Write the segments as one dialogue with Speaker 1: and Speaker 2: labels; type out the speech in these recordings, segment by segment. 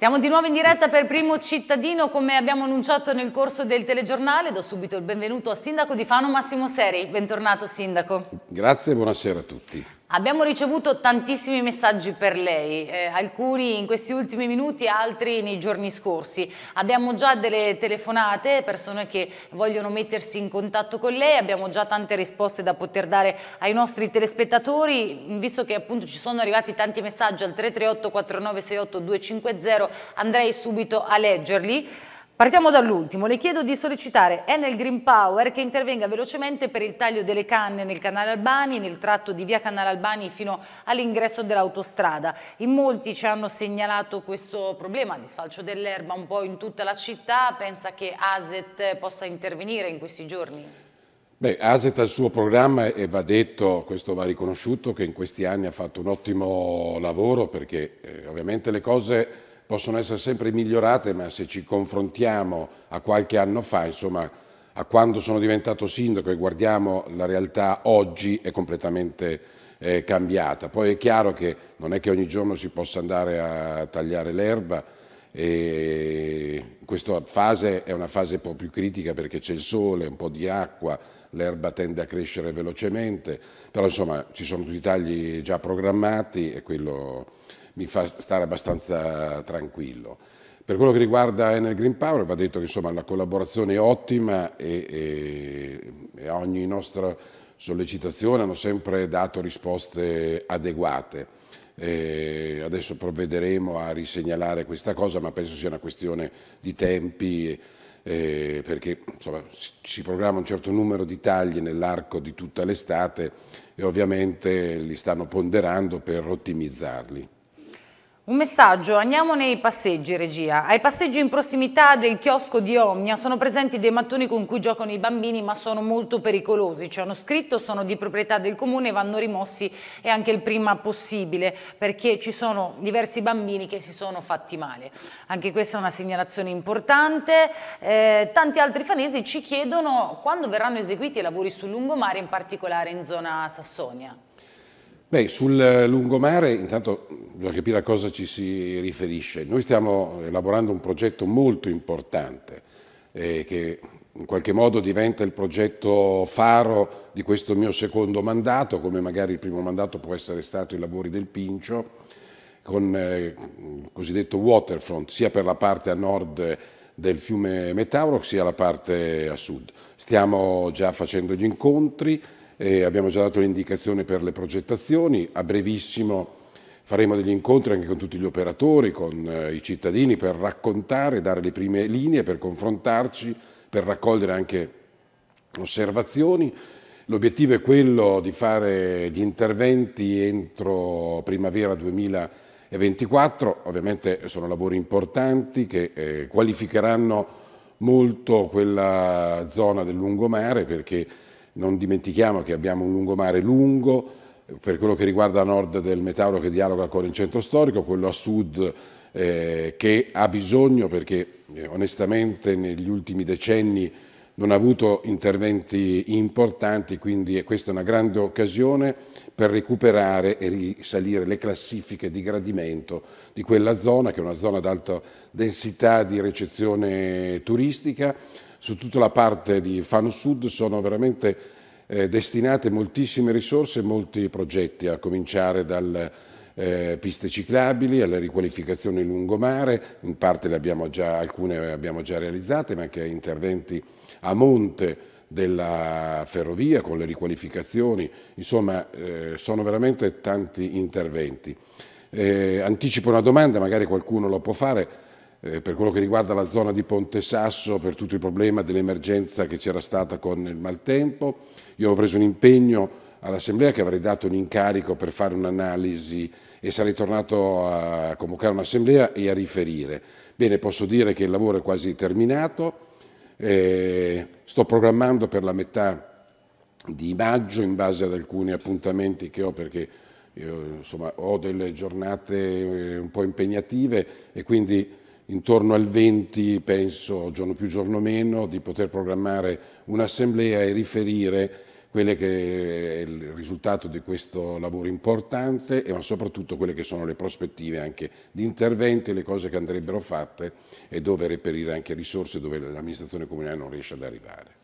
Speaker 1: Siamo di nuovo in diretta per Primo Cittadino, come abbiamo annunciato nel corso del telegiornale. Do subito il benvenuto al sindaco di Fano Massimo Seri. Bentornato sindaco.
Speaker 2: Grazie e buonasera a tutti.
Speaker 1: Abbiamo ricevuto tantissimi messaggi per lei, eh, alcuni in questi ultimi minuti, altri nei giorni scorsi. Abbiamo già delle telefonate, persone che vogliono mettersi in contatto con lei, abbiamo già tante risposte da poter dare ai nostri telespettatori, visto che appunto ci sono arrivati tanti messaggi al 338 4968 250, andrei subito a leggerli. Partiamo dall'ultimo. Le chiedo di sollecitare Enel Green Power che intervenga velocemente per il taglio delle canne nel canale Albani, nel tratto di via Canale Albani fino all'ingresso dell'autostrada. In molti ci hanno segnalato questo problema di sfalcio dell'erba un po' in tutta la città. Pensa che ASET possa intervenire in questi giorni?
Speaker 2: Beh, ASET ha il suo programma e va detto, questo va riconosciuto, che in questi anni ha fatto un ottimo lavoro perché eh, ovviamente le cose possono essere sempre migliorate, ma se ci confrontiamo a qualche anno fa, insomma, a quando sono diventato sindaco e guardiamo la realtà oggi è completamente eh, cambiata. Poi è chiaro che non è che ogni giorno si possa andare a tagliare l'erba, e questa fase è una fase un po' più critica perché c'è il sole, un po' di acqua, l'erba tende a crescere velocemente, però insomma ci sono tutti i tagli già programmati e quello mi fa stare abbastanza tranquillo. Per quello che riguarda Enel Green Power va detto che insomma, la collaborazione è ottima e, e, e a ogni nostra sollecitazione hanno sempre dato risposte adeguate. Eh, adesso provvederemo a risegnalare questa cosa, ma penso sia una questione di tempi, eh, perché insomma, si, programma un certo numero di tagli nell'arco di tutta l'estate e ovviamente li stanno ponderando per ottimizzarli.
Speaker 1: Un messaggio, andiamo nei passeggi regia. Ai passeggi in prossimità del chiosco di Omnia sono presenti dei mattoni con cui giocano i bambini ma sono molto pericolosi. Ci hanno scritto, sono di proprietà del comune e vanno rimossi e anche il prima possibile perché ci sono diversi bambini che si sono fatti male. Anche questa è una segnalazione importante. Eh, tanti altri fanesi ci chiedono quando verranno eseguiti i lavori sul lungomare, in particolare in zona Sassonia.
Speaker 2: Beh, sul lungomare intanto bisogna capire a cosa ci si riferisce. Noi stiamo elaborando un progetto molto importante eh, che in qualche modo diventa il progetto faro di questo mio secondo mandato, come magari il primo mandato può essere stato i lavori del Pincio, con eh, il cosiddetto waterfront, sia per la parte a nord del fiume Metauro sia la parte a sud. Stiamo già facendo gli incontri, eh, abbiamo già dato l'indicazione per le progettazioni, a brevissimo faremo degli incontri anche con tutti gli operatori, con eh, i cittadini per raccontare, dare le prime linee, per confrontarci, per raccogliere anche osservazioni. L'obiettivo è quello di fare gli interventi entro primavera 2024, ovviamente sono lavori importanti che eh, qualificheranno molto quella zona del lungomare perché non dimentichiamo che abbiamo un lungomare lungo per quello che riguarda nord del Metauro che dialoga con il centro storico, quello a sud eh, che ha bisogno perché eh, onestamente negli ultimi decenni non ha avuto interventi importanti, quindi questa è una grande occasione per recuperare e risalire le classifiche di gradimento di quella zona, che è una zona ad alta densità di ricezione turistica, su tutta la parte di Fano Sud sono veramente eh, destinate moltissime risorse e molti progetti, a cominciare dalle eh, piste ciclabili, alle riqualificazioni lungomare, in parte abbiamo già, alcune le abbiamo già realizzate, ma anche interventi a monte della ferrovia con le riqualificazioni, insomma eh, sono veramente tanti interventi. Eh, anticipo una domanda, magari qualcuno lo può fare, eh, per quello che riguarda la zona di Ponte Sasso, per tutto il problema dell'emergenza che c'era stata con il maltempo, io ho preso un impegno all'Assemblea che avrei dato un incarico per fare un'analisi e sarei tornato a convocare un'Assemblea e a riferire. Bene, posso dire che il lavoro è quasi terminato, eh, sto programmando per la metà di maggio in base ad alcuni appuntamenti che ho perché io, insomma, ho delle giornate eh, un po' impegnative e quindi intorno al 20, penso giorno più giorno meno, di poter programmare un'assemblea e riferire quelle che è il risultato di questo lavoro importante, ma soprattutto quelle che sono le prospettive anche di interventi, le cose che andrebbero fatte e dove reperire anche risorse dove l'amministrazione comunale non riesce ad arrivare.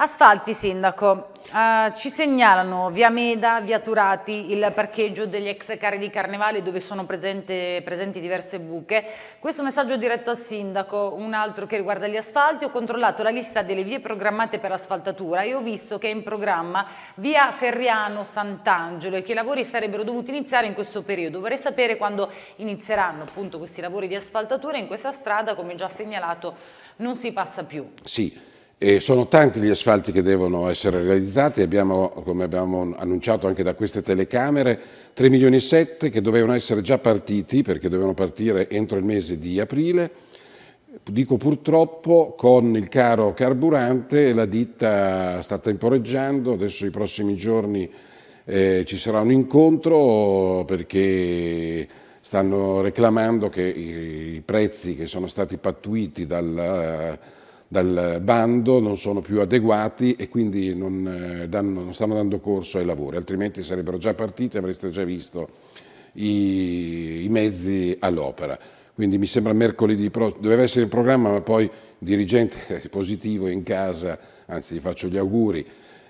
Speaker 1: Asfalti Sindaco, uh, ci segnalano via Meda, via Turati, il parcheggio degli ex carri di Carnevale dove sono presente, presenti diverse buche. Questo messaggio diretto al Sindaco, un altro che riguarda gli asfalti. Ho controllato la lista delle vie programmate per asfaltatura e ho visto che è in programma via Ferriano Sant'Angelo e che i lavori sarebbero dovuti iniziare in questo periodo. Vorrei sapere quando inizieranno appunto questi lavori di asfaltatura in questa strada, come già segnalato, non si passa più.
Speaker 2: Sì. E sono tanti gli asfalti che devono essere realizzati, abbiamo, come abbiamo annunciato anche da queste telecamere, 3 milioni e 7 che dovevano essere già partiti perché dovevano partire entro il mese di aprile. Dico purtroppo con il caro carburante la ditta sta temporeggiando, adesso i prossimi giorni eh, ci sarà un incontro perché stanno reclamando che i, i prezzi che sono stati pattuiti dal dal bando non sono più adeguati e quindi non, eh, danno, non stanno dando corso ai lavori, altrimenti sarebbero già partiti e avreste già visto i, i mezzi all'opera. Quindi mi sembra mercoledì prossimo, doveva essere in programma, ma poi dirigente positivo in casa, anzi gli faccio gli auguri,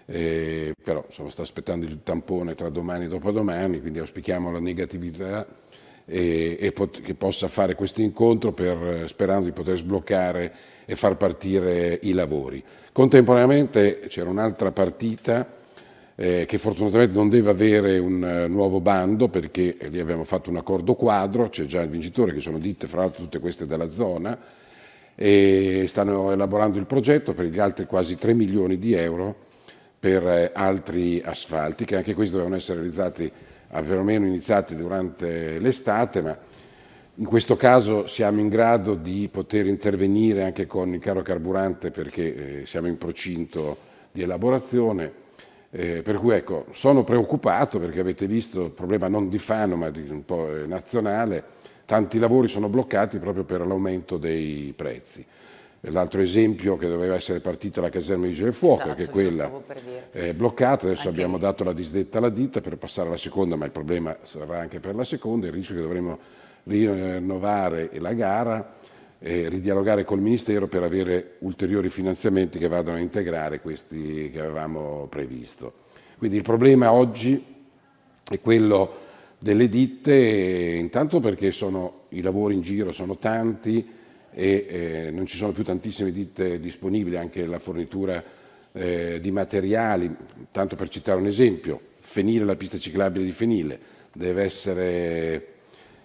Speaker 2: eh, però insomma, sta aspettando il tampone tra domani e dopodomani, quindi auspichiamo la negatività e, e pot- che possa fare questo incontro per, eh, sperando di poter sbloccare e far partire i lavori. Contemporaneamente c'era un'altra partita eh, che fortunatamente non deve avere un uh, nuovo bando perché lì abbiamo fatto un accordo quadro, c'è già il vincitore che sono ditte, fra l'altro tutte queste della zona, e stanno elaborando il progetto per gli altri quasi 3 milioni di euro per eh, altri asfalti che anche questi dovevano essere realizzati perlomeno iniziati durante l'estate, ma in questo caso siamo in grado di poter intervenire anche con il caro carburante perché eh, siamo in procinto di elaborazione. Eh, per cui ecco, sono preoccupato perché avete visto il problema non di Fano ma di un po' eh, nazionale, tanti lavori sono bloccati proprio per l'aumento dei prezzi. Eh, l'altro esempio che doveva essere partita la caserma di Vigile Fuoco, esatto, che quella è eh, bloccata, adesso anche abbiamo lì. dato la disdetta alla ditta per passare alla seconda, ma il problema sarà anche per la seconda, il rischio che dovremo rinnovare la gara e ridialogare col Ministero per avere ulteriori finanziamenti che vadano a integrare questi che avevamo previsto. Quindi il problema oggi è quello delle ditte, intanto perché sono, i lavori in giro sono tanti, e eh, non ci sono più tantissime ditte disponibili, anche la fornitura eh, di materiali, tanto per citare un esempio, Fenile, la pista ciclabile di Fenile, deve essere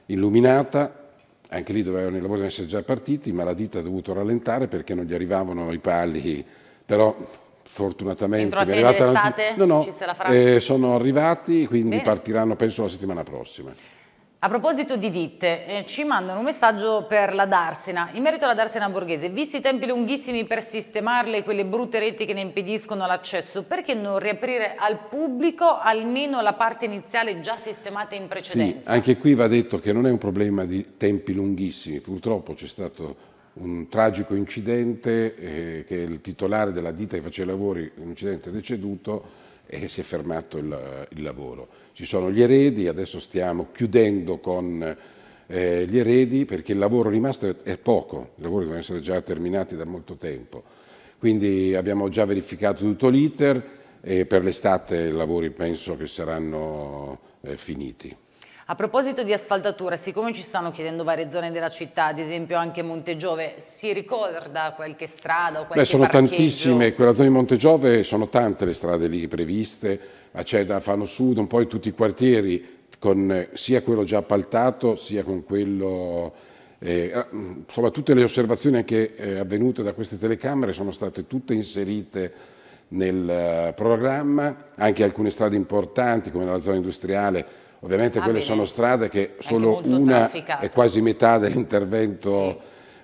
Speaker 2: illuminata, anche lì dovevano, i lavori dovevano essere già partiti, ma la ditta ha dovuto rallentare perché non gli arrivavano i pali, però fortunatamente Entro la fine no, no, eh, sono arrivati, quindi Bene. partiranno penso la settimana prossima.
Speaker 1: A proposito di ditte, eh, ci mandano un messaggio per la Darsena. In merito alla Darsena borghese, visti i tempi lunghissimi per sistemarle quelle brutte reti che ne impediscono l'accesso, perché non riaprire al pubblico almeno la parte iniziale già sistemata in precedenza? Sì, anche
Speaker 2: qui va detto che non è un problema di tempi lunghissimi. Purtroppo c'è stato un tragico incidente eh, che il titolare della ditta che faceva i lavori, un incidente deceduto, e si è fermato il, il lavoro. Ci sono gli eredi, adesso stiamo chiudendo con eh, gli eredi perché il lavoro rimasto è, è poco, i lavori devono essere già terminati da molto tempo. Quindi abbiamo già verificato tutto l'iter e per l'estate i lavori penso che saranno eh, finiti.
Speaker 1: A proposito di asfaltatura, siccome ci stanno chiedendo varie zone della città, ad esempio anche Montegiove, si ricorda qualche strada o qualche Beh, sono parcheggio? tantissime,
Speaker 2: quella zona di Montegiove sono tante le strade lì previste, c'è da Fano Sud, un po' in tutti i quartieri, con sia quello già appaltato sia con quello... Eh, ah, insomma, tutte le osservazioni anche eh, avvenute da queste telecamere sono state tutte inserite nel eh, programma, anche alcune strade importanti come la zona industriale Ovviamente quelle sono strade che solo una trafficata. è quasi metà dell'intervento, sì.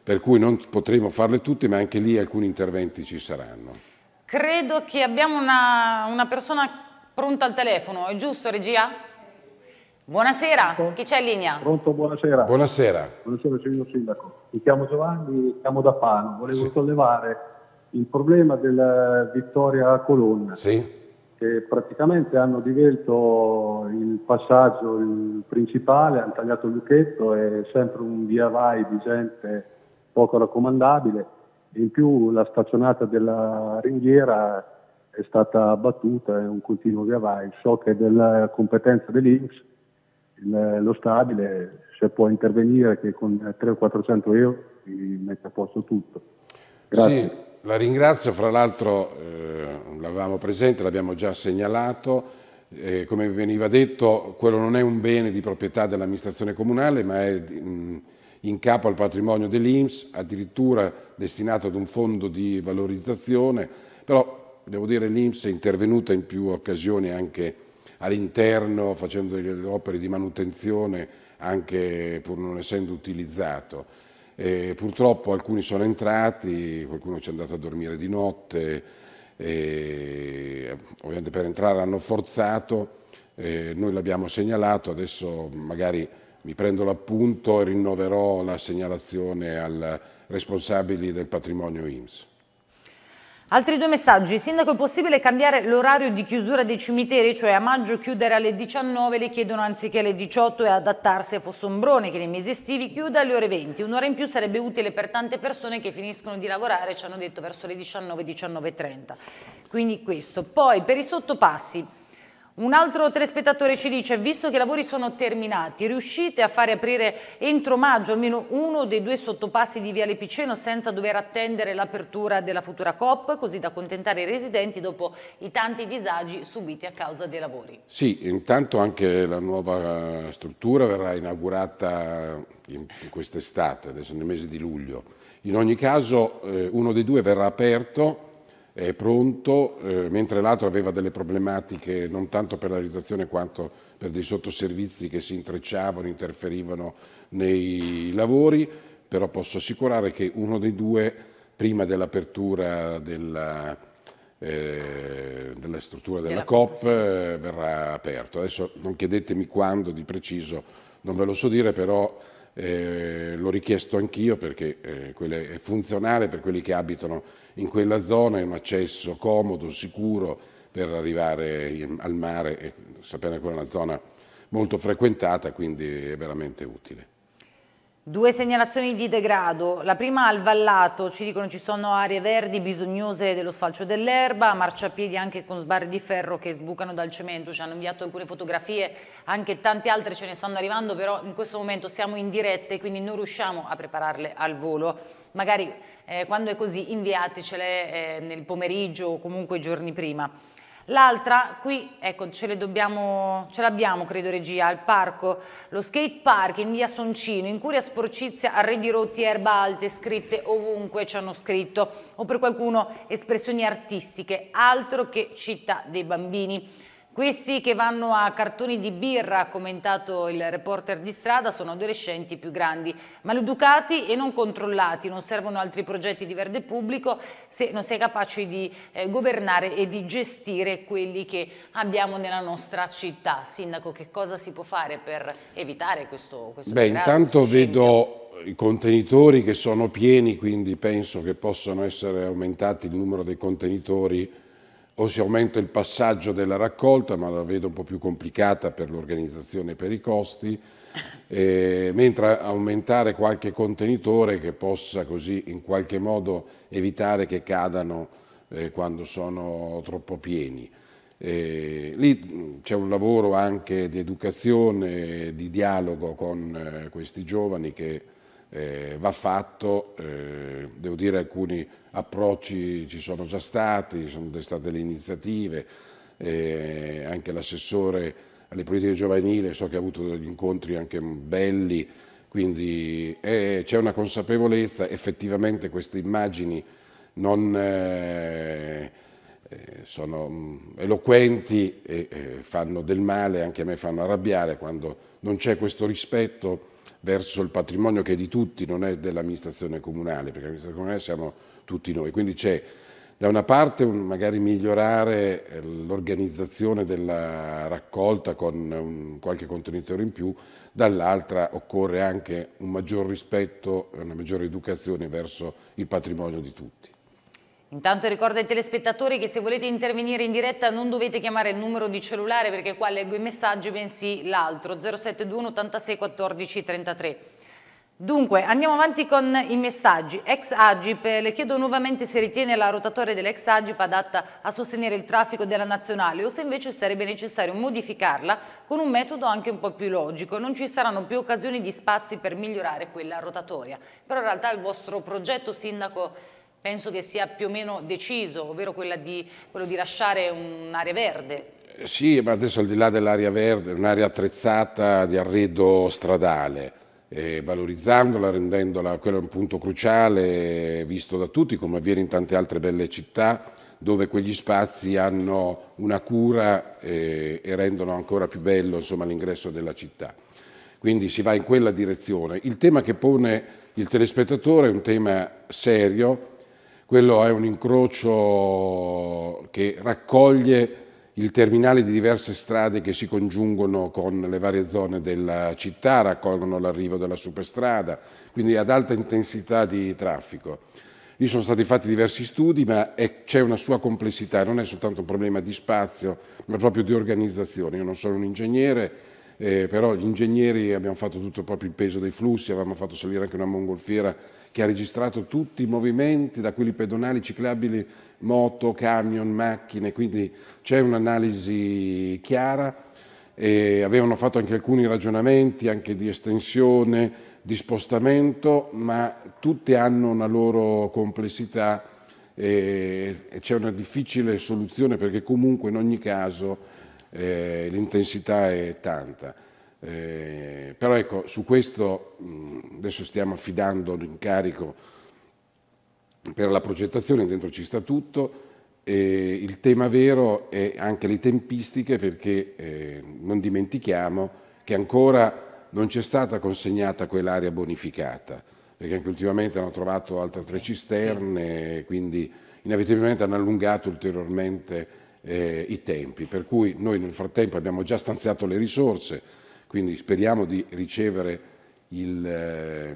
Speaker 2: per cui non potremo farle tutte, ma anche lì alcuni interventi ci saranno.
Speaker 1: Credo che abbiamo una, una persona pronta al telefono, è giusto regia? Buonasera, Pronto? chi c'è in linea?
Speaker 2: Pronto, buonasera. Buonasera. Buonasera, signor Sindaco. Mi chiamo Giovanni, chiamo da Pano. Volevo sì. sollevare il problema della Vittoria Colonna. Sì che praticamente hanno divelto il passaggio il principale, hanno tagliato il lucchetto, è sempre un via vai di gente poco raccomandabile. In più la stazionata della ringhiera è stata abbattuta, è un continuo via vai. So che è della competenza dell'Inps, lo stabile, se può intervenire che con 300-400 euro mette a posto tutto. Grazie. Sì. La ringrazio, fra l'altro eh, l'avevamo presente, l'abbiamo già segnalato, eh, come veniva detto quello non è un bene di proprietà dell'amministrazione comunale ma è mh, in capo al patrimonio dell'Inps, addirittura destinato ad un fondo di valorizzazione, però devo dire che l'Inps è intervenuta in più occasioni anche all'interno facendo delle opere di manutenzione anche pur non essendo utilizzato. E purtroppo alcuni sono entrati, qualcuno ci è andato a dormire di notte, ovviamente per entrare hanno forzato, noi l'abbiamo segnalato, adesso magari mi prendo l'appunto e rinnoverò la segnalazione ai responsabili del patrimonio IMSS.
Speaker 1: Altri due messaggi. Sindaco, è possibile cambiare l'orario di chiusura dei cimiteri, cioè a maggio chiudere alle 19, le chiedono anziché alle 18 e adattarsi a Fossombrone, che nei mesi estivi chiude alle ore 20. Un'ora in più sarebbe utile per tante persone che finiscono di lavorare, ci hanno detto, verso le 19, 19.30. Quindi questo. Poi, per i sottopassi, un altro telespettatore ci dice, visto che i lavori sono terminati, riuscite a fare aprire entro maggio almeno uno dei due sottopassi di Viale Piceno senza dover attendere l'apertura della futura COP, così da accontentare i residenti dopo i tanti disagi subiti a causa dei lavori?
Speaker 2: Sì, intanto anche la nuova eh, struttura verrà inaugurata in quest'estate, adesso nel mese di luglio. In ogni caso eh, uno dei due verrà aperto è pronto, eh, mentre l'altro aveva delle problematiche non tanto per la realizzazione quanto per dei sottoservizi che si intrecciavano, interferivano nei lavori, però posso assicurare che uno dei due, prima dell'apertura della, eh, della, struttura della COP, eh, verrà aperto. Adesso non chiedetemi quando di preciso, non ve lo so dire, però eh, l'ho richiesto anch'io perché eh, è funzionale per quelli che abitano in quella zona, è un accesso comodo, sicuro per arrivare in, al mare, e sapendo che è una zona molto frequentata, quindi è veramente utile.
Speaker 1: Due segnalazioni di degrado, la prima al Vallato, ci dicono ci sono aree verdi bisognose dello sfalcio dell'erba, marciapiedi anche con sbarre di ferro che sbucano dal cemento, ci hanno inviato alcune fotografie, anche tante altre ce ne stanno arrivando, però in questo momento siamo in diretta e quindi non riusciamo a prepararle al volo. Magari eh, quando è così inviatecele eh, nel pomeriggio o comunque i giorni prima. L'altra, qui, ecco, ce, l'abbiamo, credo regia, al parco, lo skate park in via Soncino, in Curia Sporcizia, arredi rotti, erba alte, scritte ovunque ci hanno scritto, o per qualcuno espressioni artistiche, altro che città dei bambini. Questi che vanno a cartoni di birra, ha commentato il reporter di strada, sono adolescenti più grandi, maleducati e non controllati. Non servono altri progetti di verde pubblico se non sei capace di eh, governare e di gestire quelli che abbiamo nella nostra città. Sindaco, che cosa si può fare per evitare questo, questo Beh, intanto
Speaker 2: vedo i contenitori che sono pieni, quindi penso che possano essere aumentati il numero dei contenitori o si aumenta il passaggio della raccolta, ma la vedo un po' più complicata per l'organizzazione e per i costi, eh, mentre aumentare qualche contenitore che possa così in qualche modo evitare che cadano eh, quando sono troppo pieni. Eh, lì mm, c'è un lavoro anche di educazione, di dialogo con eh, questi giovani che eh, va fatto, eh, devo dire alcuni approcci ci sono già stati, sono state le iniziative, eh, anche l'assessore alle politiche giovanili so che ha avuto degli incontri anche belli, quindi eh, c'è una consapevolezza, effettivamente queste immagini non eh, eh sono mm, eloquenti e eh, fanno del male, anche a me fanno arrabbiare quando non c'è questo rispetto verso il patrimonio che è di tutti, non è dell'amministrazione comunale, perché l'amministrazione comunale siamo tutti noi. Quindi c'è da una parte un, magari migliorare eh, l'organizzazione della raccolta con un, qualche contenitore in più, dall'altra occorre anche un maggior rispetto e una maggiore educazione verso il patrimonio di tutti.
Speaker 1: Intanto ricordo ai telespettatori che se volete intervenire in diretta non dovete chiamare il numero di cellulare perché qua leggo i messaggi, bensì l'altro 0721 86 14 33. Dunque, andiamo avanti con i messaggi. Ex Agip, le chiedo nuovamente se ritiene la rotatoria dell'ex Agip adatta a sostenere il traffico della nazionale o se invece sarebbe necessario modificarla con un metodo anche un po' più logico. Non ci saranno più occasioni di spazi per migliorare quella rotatoria. Però in realtà il vostro progetto, Sindaco, penso che sia più o meno deciso, ovvero di, quello di lasciare un'area verde.
Speaker 2: Eh, sì, ma adesso al di là dell'area verde, un'area attrezzata di arredo stradale, eh, valorizzandola, rendendola quello è un punto cruciale eh, visto da tutti, come avviene in tante altre belle città, dove quegli spazi hanno una cura eh, e rendono ancora più bello l'ingresso della città. Quindi si va in quella direzione. Il tema che pone il telespettatore è un tema serio, quello è un incrocio che raccoglie il terminale di diverse strade che si congiungono con le varie zone della città, raccolgono l'arrivo della superstrada, quindi ad alta intensità di traffico. Lì sono stati fatti diversi studi, ma c'è una sua complessità, non è soltanto un problema di spazio, ma proprio di organizzazione. Io non sono un ingegnere, eh, però gli ingegneri abbiamo fatto tutto proprio il peso dei flussi, avevamo fatto salire anche una mongolfiera che ha registrato tutti i movimenti, da quelli pedonali, ciclabili, moto, camion, macchine, quindi c'è un'analisi chiara. E avevano fatto anche alcuni ragionamenti anche di estensione, di spostamento, ma tutte hanno una loro complessità eh, e c'è una difficile soluzione perché comunque in ogni caso eh, l'intensità è tanta. Eh, però ecco, su questo mh, adesso stiamo affidando l'incarico per la progettazione, dentro ci sta tutto, eh, il tema vero è anche le tempistiche perché eh, non dimentichiamo che ancora non c'è stata consegnata quell'area bonificata, perché anche ultimamente hanno trovato altre tre cisterne, sì. quindi inevitabilmente hanno allungato ulteriormente eh, i tempi. Per cui noi nel frattempo abbiamo già stanziato le risorse, quindi speriamo di ricevere il, eh,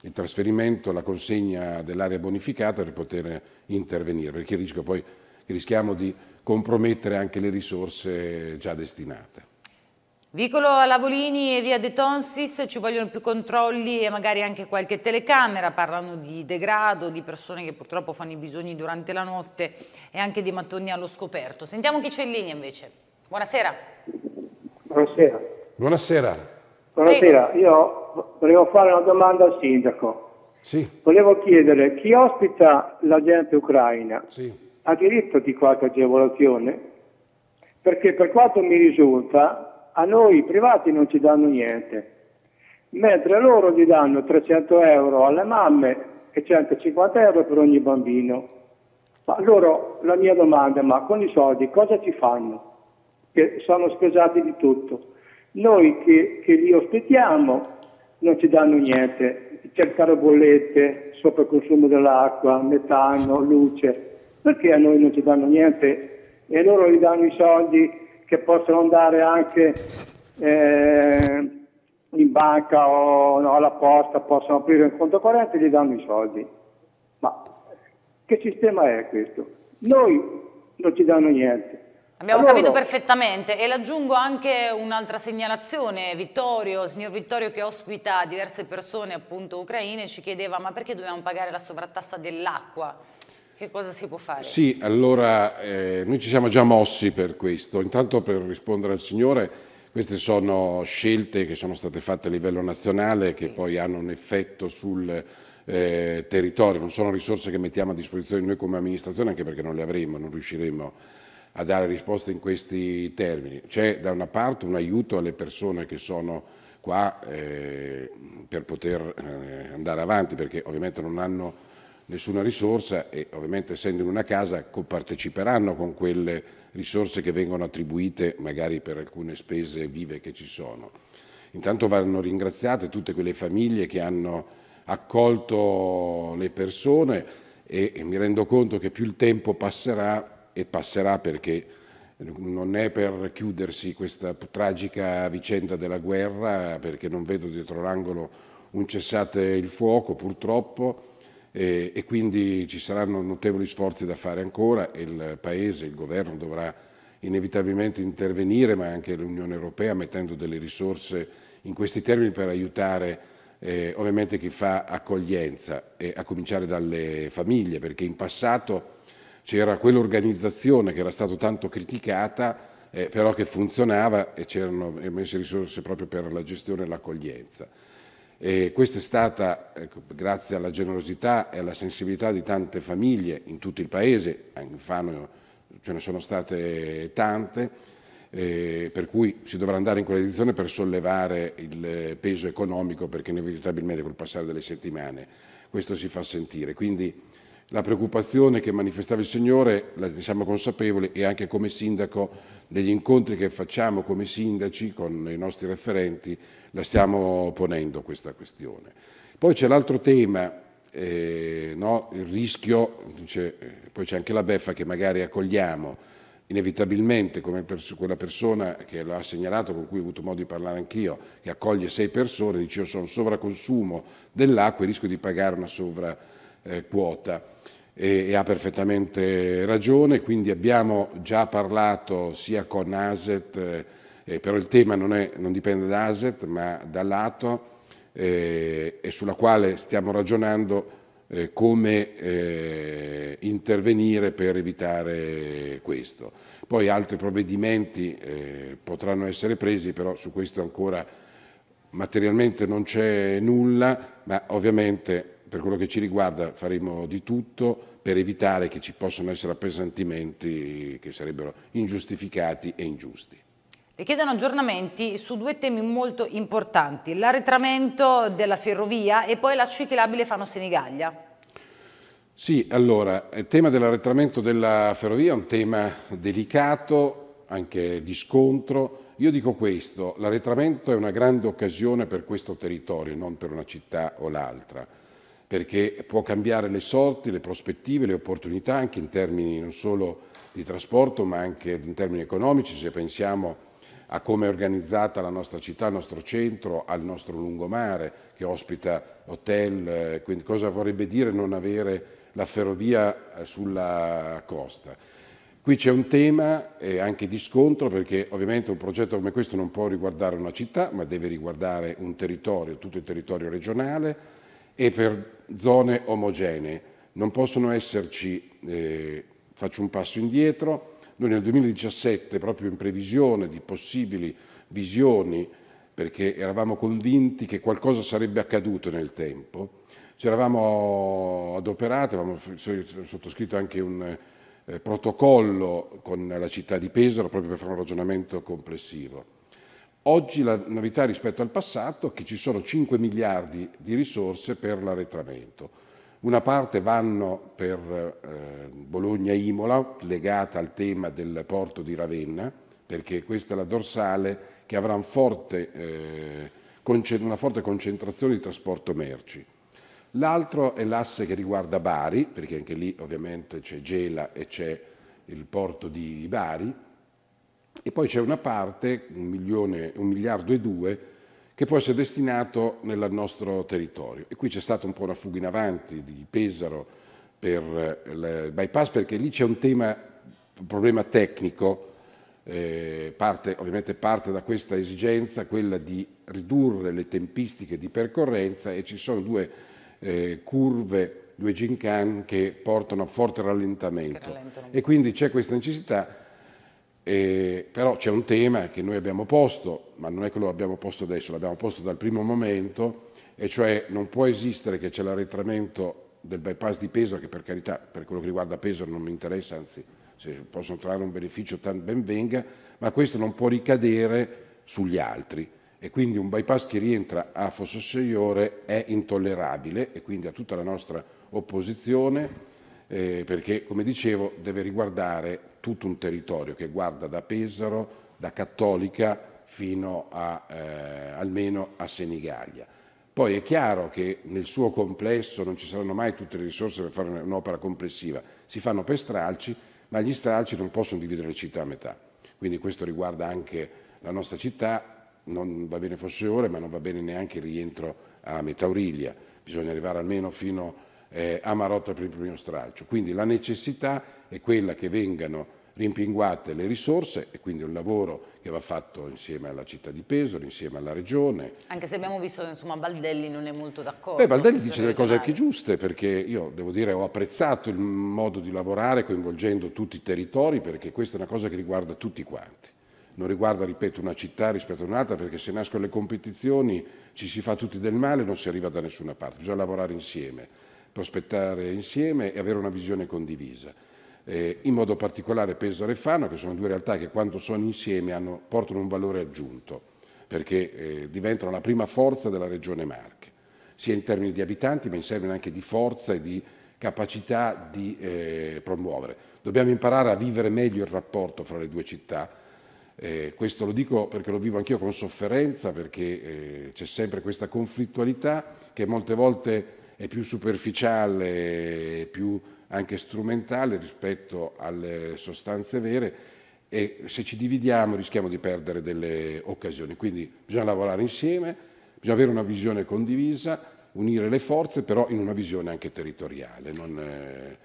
Speaker 2: il trasferimento, la consegna dell'area bonificata per poter intervenire, perché rischio poi, rischiamo di compromettere anche le risorse già destinate.
Speaker 1: Vicolo a Lavolini e via De Tonsis ci vogliono più controlli e magari anche qualche telecamera, parlano di degrado, di persone che purtroppo fanno i bisogni durante la notte e anche di mattoni allo scoperto. Sentiamo chi c'è in linea invece. Buonasera.
Speaker 2: Buonasera. Buonasera. Buonasera, io volevo fare una domanda al sindaco. Sì. Volevo chiedere chi ospita la gente ucraina sì. ha diritto di qualche agevolazione? Perché per quanto mi risulta a noi i privati non ci danno niente, mentre loro gli danno 300 euro alle mamme e 150 euro per ogni bambino. Ma loro, la mia domanda, ma con i soldi cosa ci fanno? Che sono spesati di tutto. Noi che, che li ospitiamo non ci danno niente, c'è caro bollette, sopra il consumo dell'acqua, metano, luce, perché a noi non ci danno niente e loro gli danno i soldi che possono andare anche eh, in banca o no, alla posta, possono aprire un conto corrente e gli danno i soldi. Ma che sistema è questo? Noi non ci danno niente. Abbiamo allora, capito
Speaker 1: perfettamente e l'aggiungo anche un'altra segnalazione. Vittorio, signor Vittorio che ospita diverse persone appunto ucraine ci chiedeva ma perché dobbiamo pagare la sovrattassa dell'acqua? Che cosa si può fare? Sì,
Speaker 2: allora eh, noi ci siamo già mossi per questo. Intanto per rispondere al Signore, queste sono scelte che sono state fatte a livello nazionale che sì. poi hanno un effetto sul eh, territorio, non sono risorse che mettiamo a disposizione noi come amministrazione anche perché non le avremo, non riusciremo a dare risposte in questi termini. C'è da una parte un aiuto alle persone che sono qua eh, per poter eh, andare avanti perché ovviamente non hanno nessuna risorsa e ovviamente essendo in una casa comparteciperanno con quelle risorse che vengono attribuite magari per alcune spese vive che ci sono. Intanto vanno ringraziate tutte quelle famiglie che hanno accolto le persone e mi rendo conto che più il tempo passerà e passerà perché non è per chiudersi questa tragica vicenda della guerra perché non vedo dietro l'angolo un cessate il fuoco purtroppo eh, e quindi ci saranno notevoli sforzi da fare ancora e il Paese, il Governo dovrà inevitabilmente intervenire, ma anche l'Unione Europea mettendo delle risorse in questi termini per aiutare eh, ovviamente chi fa accoglienza, eh, a cominciare dalle famiglie, perché in passato c'era quell'organizzazione che era stata tanto criticata, eh, però che funzionava e c'erano messe risorse proprio per la gestione e l'accoglienza. E questa è stata, ecco, grazie alla generosità e alla sensibilità di tante famiglie in tutto il paese, in Fano ce ne sono state tante, eh, per cui si dovrà andare in quella direzione per sollevare il peso economico perché inevitabilmente col passare delle settimane questo si fa sentire. Quindi la preoccupazione che manifestava il Signore, la siamo consapevoli e anche come sindaco negli incontri che facciamo come sindaci con i nostri referenti la stiamo ponendo questa questione. Poi c'è l'altro tema, eh, no? il rischio, eh, poi c'è anche la beffa che magari accogliamo inevitabilmente come pers quella persona che lo ha segnalato, con cui ho avuto modo di parlare anch'io, che accoglie sei persone, dice io sono sovraconsumo dell'acqua e rischio di pagare una sovraquota. Eh, e, e ha perfettamente ragione, quindi abbiamo già parlato sia con ASET, eh, però il tema non, è, non dipende da ASET ma dall'ATO eh, e sulla quale stiamo ragionando eh, come eh, intervenire per evitare questo. Poi altri provvedimenti eh, potranno essere presi, però su questo ancora materialmente non c'è nulla, ma ovviamente per quello che ci riguarda faremo di tutto per evitare che ci possano essere appesantimenti che sarebbero ingiustificati e ingiusti.
Speaker 1: Le chiedono aggiornamenti su due temi molto importanti, l'arretramento della ferrovia e poi la ciclabile fanno Senigallia.
Speaker 2: Sì, allora, il tema dell'arretramento della ferrovia è un tema delicato, anche di scontro. Io dico questo, l'arretramento è una grande occasione per questo territorio, non per una città o l'altra perché può cambiare le sorti, le prospettive, le opportunità anche in termini non solo di trasporto ma anche in termini economici, se pensiamo a come è organizzata la nostra città, il nostro centro, al nostro lungomare che ospita hotel, eh, quindi cosa vorrebbe dire non avere la ferrovia eh, sulla costa. Qui c'è un tema eh, anche di scontro perché ovviamente un progetto come questo non può riguardare una città ma deve riguardare un territorio, tutto il territorio regionale e per zone omogenee. Non possono esserci, eh, faccio un passo indietro, noi nel 2017, proprio in previsione di possibili visioni, perché eravamo convinti che qualcosa sarebbe accaduto nel tempo, ci eravamo adoperati, avevamo sottoscritto anche un eh, protocollo con la città di Pesaro proprio per fare un ragionamento complessivo. Oggi la novità rispetto al passato è che ci sono 5 miliardi di risorse per l'arretramento. Una parte vanno per eh, Bologna-Imola, legata al tema del porto di Ravenna, perché questa è la dorsale che avrà un forte, eh, una forte concentrazione di trasporto merci. L'altro è l'asse che riguarda Bari, perché anche lì ovviamente c'è Gela e c'è il porto di Bari, e poi c'è una parte, un, milione, un miliardo e due, che può essere destinato nel nostro territorio. E qui c'è stata un po' una fuga in avanti di Pesaro per eh, il bypass, perché lì c'è un tema, un problema tecnico, eh, parte, ovviamente parte da questa esigenza, quella di ridurre le tempistiche di percorrenza e ci sono due eh, curve, due gincan che portano a forte rallentamento. E quindi c'è questa necessità eh, però c'è un tema che noi abbiamo posto, ma non è che lo abbiamo posto adesso, l'abbiamo posto dal primo momento, e cioè non può esistere che c'è l'arretramento del bypass di Pesaro, che per carità, per quello che riguarda Pesaro non mi interessa, anzi se possono trovare un beneficio tan ben venga, ma questo non può ricadere sugli altri e quindi un bypass che rientra a Fossoseiore è intollerabile e quindi a tutta la nostra opposizione eh, perché come dicevo deve riguardare tutto un territorio che guarda da Pesaro, da Cattolica fino a, eh, almeno a Senigallia. Poi è chiaro che nel suo complesso non ci saranno mai tutte le risorse per fare un'opera complessiva, si fanno per stralci, ma gli stralci non possono dividere le città a metà. Quindi questo riguarda anche la nostra città, non va bene fosse ore, ma non va bene neanche il rientro a metà Aurilia. Bisogna arrivare almeno fino a eh, a Marotta per il primo stralcio. Quindi la necessità è quella che vengano rimpinguate le risorse e quindi un lavoro che va fatto insieme alla città di Pesaro, insieme alla regione.
Speaker 1: Anche se abbiamo visto che Baldelli non è molto d'accordo. Beh, Baldelli dice delle cose anche
Speaker 2: giuste perché io devo dire ho apprezzato il modo di lavorare coinvolgendo tutti i territori perché questa è una cosa che riguarda tutti quanti. Non riguarda, ripeto, una città rispetto a un'altra perché se nascono le competizioni ci si fa tutti del male e non si arriva da nessuna parte, bisogna lavorare insieme prospettare insieme e avere una visione condivisa. Eh, in modo particolare Pesaro e Refano, che sono due realtà che quando sono insieme hanno, portano un valore aggiunto, perché eh, diventano la prima forza della regione Marche, sia in termini di abitanti, ma in termini anche di forza e di capacità di eh, promuovere. Dobbiamo imparare a vivere meglio il rapporto fra le due città, eh, questo lo dico perché lo vivo anch'io con sofferenza, perché eh, c'è sempre questa conflittualità che molte volte è più superficiale, più anche strumentale rispetto alle sostanze vere e se ci dividiamo rischiamo di perdere delle occasioni. Quindi bisogna lavorare insieme, bisogna avere una visione condivisa, unire le forze però in una visione anche territoriale. Non, eh,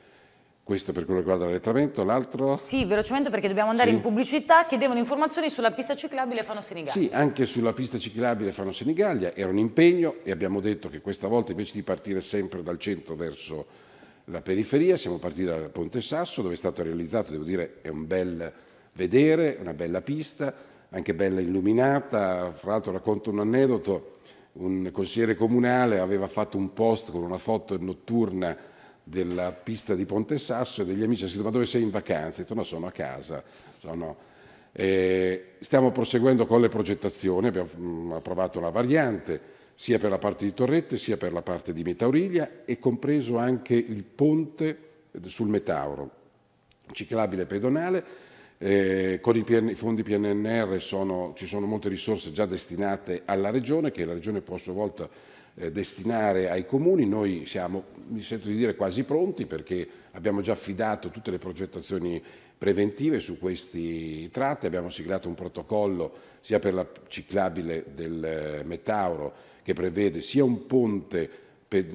Speaker 2: questo per quello che riguarda l'elettramento, l'altro?
Speaker 1: Sì, velocemente perché dobbiamo andare sì. in pubblicità, chiedevano informazioni sulla pista ciclabile Fano Senigallia. Sì,
Speaker 2: anche sulla pista ciclabile Fano Senigallia, era un impegno e abbiamo detto che questa volta invece di partire sempre dal centro verso la periferia, siamo partiti dal Ponte Sasso dove è stato realizzato, devo dire, è un bel vedere, una bella pista, anche bella illuminata, fra l'altro racconto un aneddoto, un consigliere comunale aveva fatto un post con una foto notturna della pista di Ponte Sasso e degli amici hanno scritto ma dove sei in vacanza? Ho detto no, sono a casa. Sono... Eh, stiamo proseguendo con le progettazioni, abbiamo mm, approvato una variante sia per la parte di Torrette sia per la parte di Metauriglia e compreso anche il ponte sul Metauro, ciclabile pedonale. Eh, con i, PN, i, fondi PNNR sono, ci sono molte risorse già destinate alla Regione che la Regione può a sua volta eh, destinare ai comuni. Noi siamo, mi sento di dire, quasi pronti perché abbiamo già affidato tutte le progettazioni preventive su questi tratti, abbiamo siglato un protocollo sia per la ciclabile del eh, Metauro che prevede sia un ponte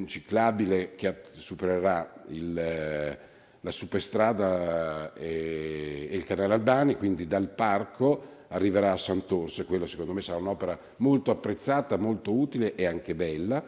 Speaker 2: ciclabile che supererà il, eh, la superstrada e, e il canale Albani, quindi dal parco arriverà a Sant'Orso e quello secondo me sarà un'opera molto apprezzata, molto utile e anche bella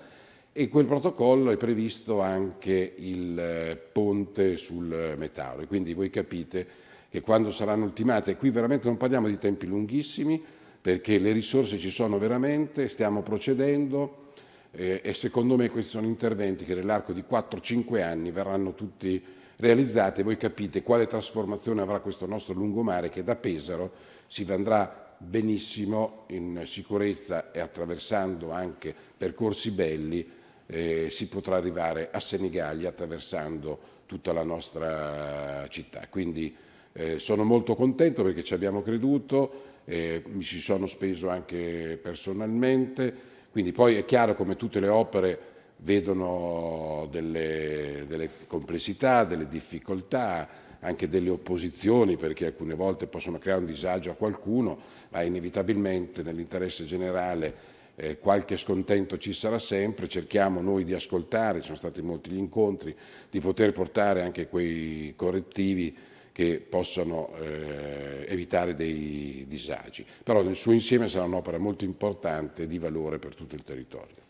Speaker 2: e quel protocollo è previsto anche il eh, ponte sul eh, Metauro e quindi voi capite che quando saranno ultimate, qui veramente non parliamo di tempi lunghissimi perché le risorse ci sono veramente, stiamo procedendo eh, e secondo me questi sono interventi che nell'arco di 4-5 anni verranno tutti realizzate, voi capite quale trasformazione avrà questo nostro lungomare che da Pesaro si andrà benissimo in sicurezza e attraversando anche percorsi belli eh, si potrà arrivare a Senigallia attraversando tutta la nostra città. Quindi eh, sono molto contento perché ci abbiamo creduto, eh, mi ci sono speso anche personalmente, quindi poi è chiaro come tutte le opere vedono delle, delle complessità, delle difficoltà, anche delle opposizioni, perché alcune volte possono creare un disagio a qualcuno, ma inevitabilmente nell'interesse generale eh, qualche scontento ci sarà sempre, cerchiamo noi di ascoltare, ci sono stati molti gli incontri, di poter portare anche quei correttivi che possano eh, evitare dei disagi. Però nel suo insieme sarà un'opera molto importante e di valore per tutto il territorio.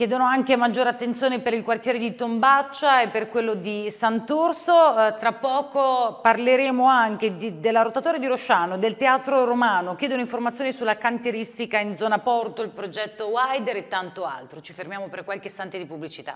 Speaker 1: Chiedono anche maggiore attenzione per il quartiere di Tombaccia e per quello di Sant'Orso. Eh, tra poco parleremo anche di, della rotatoria di Rosciano, del teatro romano. Chiedono informazioni sulla cantieristica in zona Porto, il progetto Wider e tanto altro. Ci fermiamo per qualche istante di pubblicità.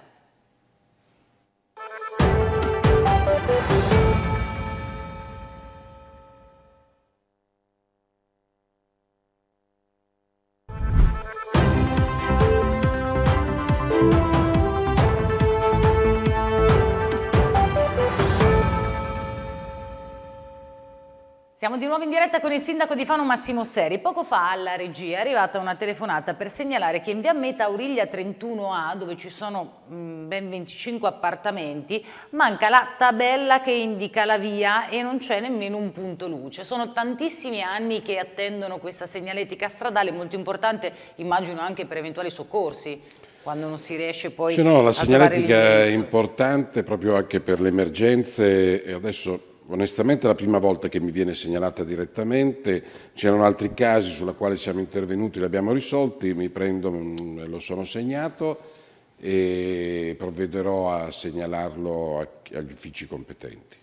Speaker 1: Siamo di nuovo in diretta con il sindaco di Fano Massimo Seri. Poco fa alla regia è arrivata una telefonata per segnalare che in via Meta Auriglia 31A, dove ci sono ben 25 appartamenti, manca la tabella che indica la via e non c'è nemmeno un punto luce. Sono tantissimi anni che attendono questa segnaletica stradale, molto importante immagino anche per eventuali soccorsi quando non si riesce poi cioè no, la segnaletica è
Speaker 2: importante proprio anche per le emergenze e adesso Onestamente è la prima volta che mi viene segnalata direttamente, c'erano altri casi sulla quale siamo intervenuti, li abbiamo risolti, mi prendo, mm, lo sono segnato e provvederò a segnalarlo agli uffici competenti.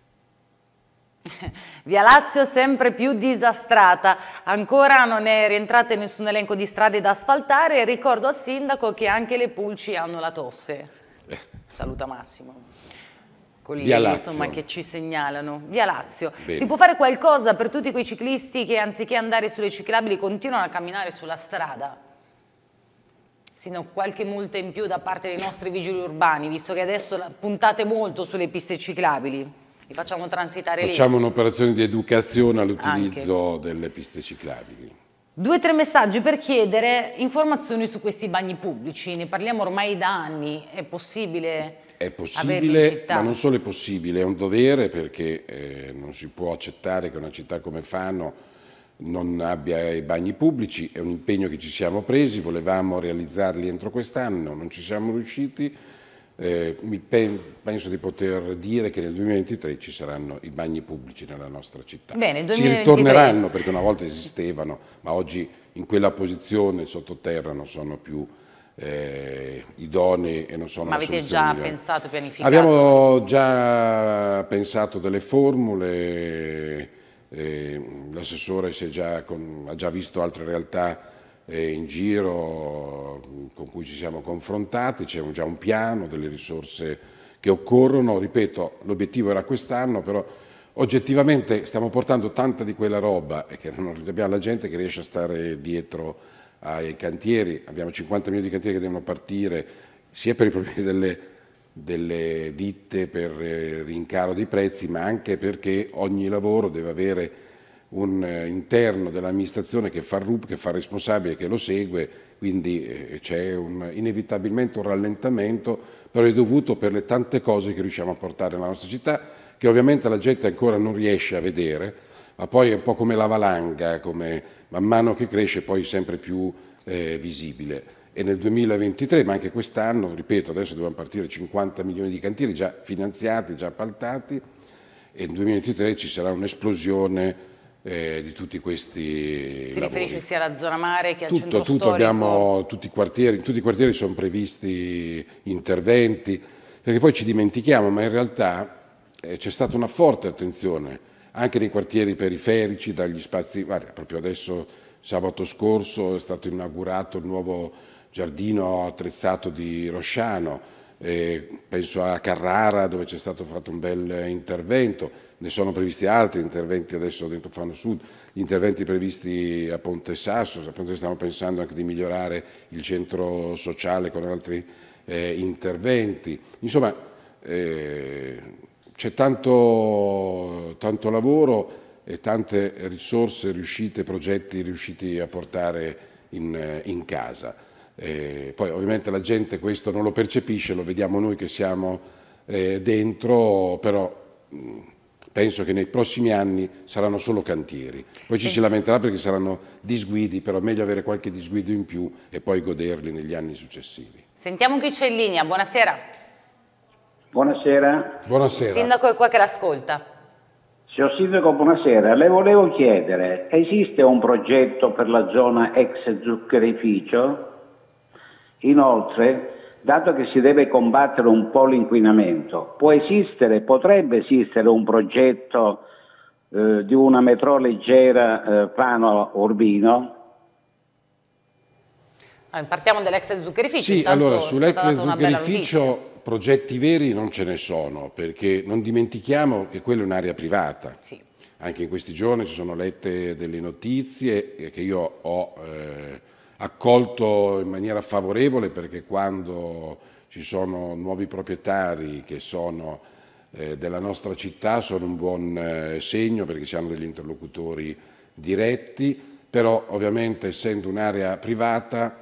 Speaker 1: Via Lazio sempre più disastrata, ancora non è rientrata in nessun elenco di strade da asfaltare e ricordo al sindaco che anche le pulci hanno la tosse. Eh. Saluta Massimo quelli insomma, che ci segnalano. Via Lazio. Bene. Si può fare qualcosa per tutti quei ciclisti che anziché andare sulle ciclabili continuano a camminare sulla strada? sino qualche multa in più da parte dei nostri vigili urbani, visto che adesso puntate molto sulle piste ciclabili. Li facciamo transitare lì. Facciamo
Speaker 2: un'operazione di educazione all'utilizzo delle piste ciclabili.
Speaker 1: Due o tre messaggi per chiedere informazioni su questi bagni pubblici, ne parliamo ormai da anni, è possibile
Speaker 2: è possibile, ma non solo è possibile, è un dovere perché eh, non si può accettare che una città come Fano non abbia i bagni pubblici, è un impegno che ci siamo presi, volevamo realizzarli entro quest'anno, non ci siamo riusciti, eh, penso di poter dire che nel 2023 ci saranno i bagni pubblici nella nostra città.
Speaker 1: Bene, 2023... Ci ritorneranno
Speaker 2: perché una volta esistevano, ma oggi in quella posizione sottoterra non sono più eh, idonei e non sono Ma avete già migliore. pensato, pianificato? Abbiamo già pensato delle formule, eh, l'assessore ha già visto altre realtà eh, in giro con cui ci siamo confrontati, c'è già un piano delle risorse che occorrono, ripeto, l'obiettivo era quest'anno, però oggettivamente stiamo portando tanta di quella roba e che non abbiamo la gente che riesce a stare dietro ai cantieri, abbiamo 50 milioni di cantieri che devono partire sia per i problemi delle, delle ditte per eh, rincaro dei prezzi, ma anche perché ogni lavoro deve avere un eh, interno dell'amministrazione che fa RUP, che fa responsabile, che lo segue, quindi eh, c'è inevitabilmente un rallentamento, però è dovuto per le tante cose che riusciamo a portare nella nostra città, che ovviamente la gente ancora non riesce a vedere, ma poi è un po' come la valanga, eh, come man mano che cresce poi sempre più eh, visibile. E nel 2023, ma anche quest'anno, ripeto, adesso dobbiamo partire 50 milioni di cantieri già finanziati, già appaltati, e nel 2023 ci sarà un'esplosione eh, di tutti questi Si lavori. riferisce
Speaker 1: sia alla zona mare che al tutto, centro tutto abbiamo,
Speaker 2: in tutti i quartieri sono previsti interventi, perché poi ci dimentichiamo, ma in realtà eh, c'è stata una forte attenzione anche nei quartieri periferici, dagli spazi, guarda, proprio adesso sabato scorso è stato inaugurato il nuovo giardino attrezzato di Rosciano, eh, penso a Carrara dove c'è stato fatto un bel intervento, ne sono previsti altri interventi adesso dentro Fano Sud, gli interventi previsti a Ponte Sasso, a Ponte stiamo pensando anche di migliorare il centro sociale con altri eh, interventi. Insomma, eh, c'è tanto, tanto, lavoro e tante risorse riuscite, progetti riusciti a portare in, in casa. E poi ovviamente la gente questo non lo percepisce, lo vediamo noi che siamo eh, dentro, però penso che nei prossimi anni saranno solo cantieri. Poi ci si lamenterà perché saranno disguidi, però è meglio avere qualche disguido in più e poi goderli negli anni successivi.
Speaker 1: Sentiamo chi c'è in linea, buonasera.
Speaker 2: Buonasera. Buonasera. Il sindaco
Speaker 1: è qua che l'ascolta.
Speaker 2: Signor Sindaco, buonasera. Le volevo chiedere, esiste un progetto per la zona ex zuccherificio? Inoltre, dato che si deve combattere un po' l'inquinamento, può esistere, potrebbe esistere un progetto eh, di una metro leggera eh, Pano-Urbino?
Speaker 1: Ah, partiamo dall'ex zuccherificio. Sì, allora sull'ex zuccherificio
Speaker 2: progetti veri non ce ne sono, perché non dimentichiamo che quella è un'area privata. Sì. Anche in questi giorni ci sono lette delle notizie che io ho eh, accolto in maniera favorevole perché quando ci sono nuovi proprietari che sono eh, della nostra città sono un buon eh, segno perché siamo degli interlocutori diretti, però ovviamente essendo un'area privata